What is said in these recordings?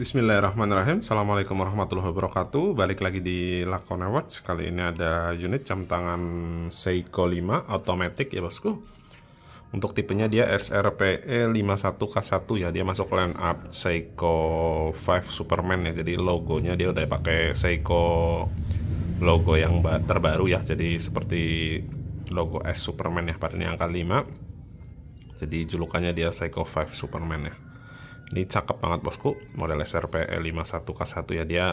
Bismillahirrahmanirrahim Assalamualaikum warahmatullahi wabarakatuh Balik lagi di Lakone Watch Kali ini ada unit jam tangan Seiko 5 Automatic ya bosku Untuk tipenya dia SRPE 51K1 ya Dia masuk line up Seiko 5 Superman ya Jadi logonya dia udah pakai Seiko logo yang terbaru ya Jadi seperti logo S Superman ya Pada ini angka 5 Jadi julukannya dia Seiko 5 Superman ya ini cakep banget bosku model SRPE 51K1 ya dia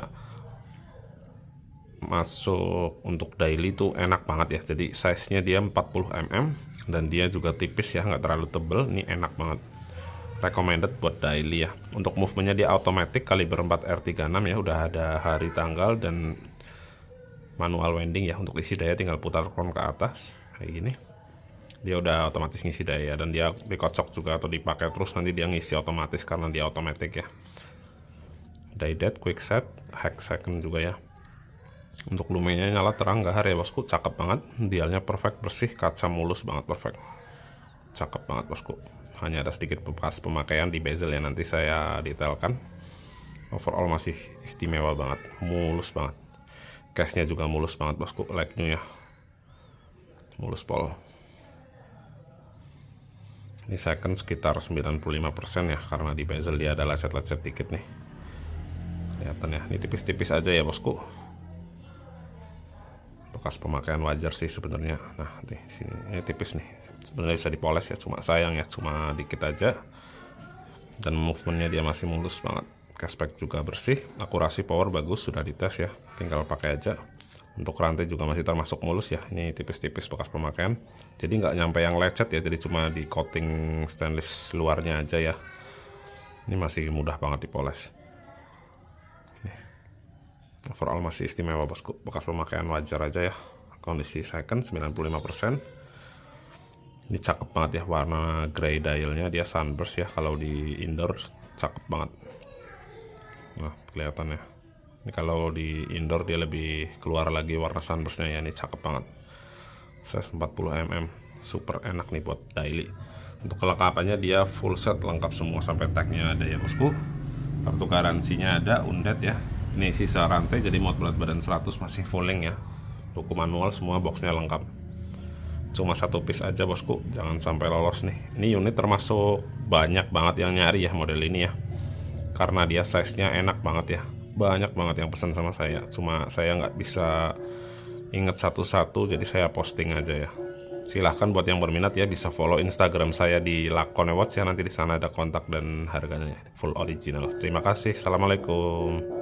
masuk untuk daily tuh enak banget ya jadi size nya dia 40 mm dan dia juga tipis ya nggak terlalu tebel ini enak banget recommended buat daily ya untuk movementnya dia automatic kaliber 4 R36 ya udah ada hari tanggal dan manual winding ya untuk isi daya tinggal putar kron ke atas kayak gini dia udah otomatis ngisi daya dan dia dikocok juga atau dipakai terus nanti dia ngisi otomatis karena dia otomatis ya dead quick set, hack second juga ya untuk lumenya nyala terang gak hari ya bosku cakep banget dialnya perfect bersih kaca mulus banget perfect cakep banget bosku hanya ada sedikit bekas pemakaian di bezel ya nanti saya detailkan overall masih istimewa banget mulus banget case nya juga mulus banget bosku like nya ya mulus pol ini second kan sekitar 95% ya karena di bezel dia ada lecet-lecet dikit nih kelihatan ya ini tipis-tipis aja ya bosku bekas pemakaian wajar sih sebenarnya nah di sini ini eh, tipis nih sebenarnya bisa dipoles ya cuma sayang ya cuma dikit aja dan movementnya dia masih mulus banget cashback juga bersih akurasi power bagus sudah dites ya tinggal pakai aja untuk rantai juga masih termasuk mulus ya ini tipis-tipis bekas pemakaian jadi nggak nyampe yang lecet ya jadi cuma di coating stainless luarnya aja ya ini masih mudah banget dipoles overall masih istimewa bosku bekas pemakaian wajar aja ya kondisi second 95% ini cakep banget ya warna grey dialnya dia sunburst ya kalau di indoor cakep banget nah kelihatannya ini kalau di indoor dia lebih keluar lagi warna sunburstnya ya ini cakep banget size 40 mm super enak nih buat daily untuk kelengkapannya dia full set lengkap semua sampai tagnya ada ya bosku kartu garansinya ada undet ya ini sisa rantai jadi mod berat badan 100 masih fulleng ya buku manual semua boxnya lengkap cuma satu piece aja bosku jangan sampai lolos nih ini unit termasuk banyak banget yang nyari ya model ini ya karena dia size nya enak banget ya banyak banget yang pesan sama saya cuma saya nggak bisa inget satu-satu jadi saya posting aja ya silahkan buat yang berminat ya bisa follow instagram saya di lakonewatch ya nanti di sana ada kontak dan harganya full original terima kasih assalamualaikum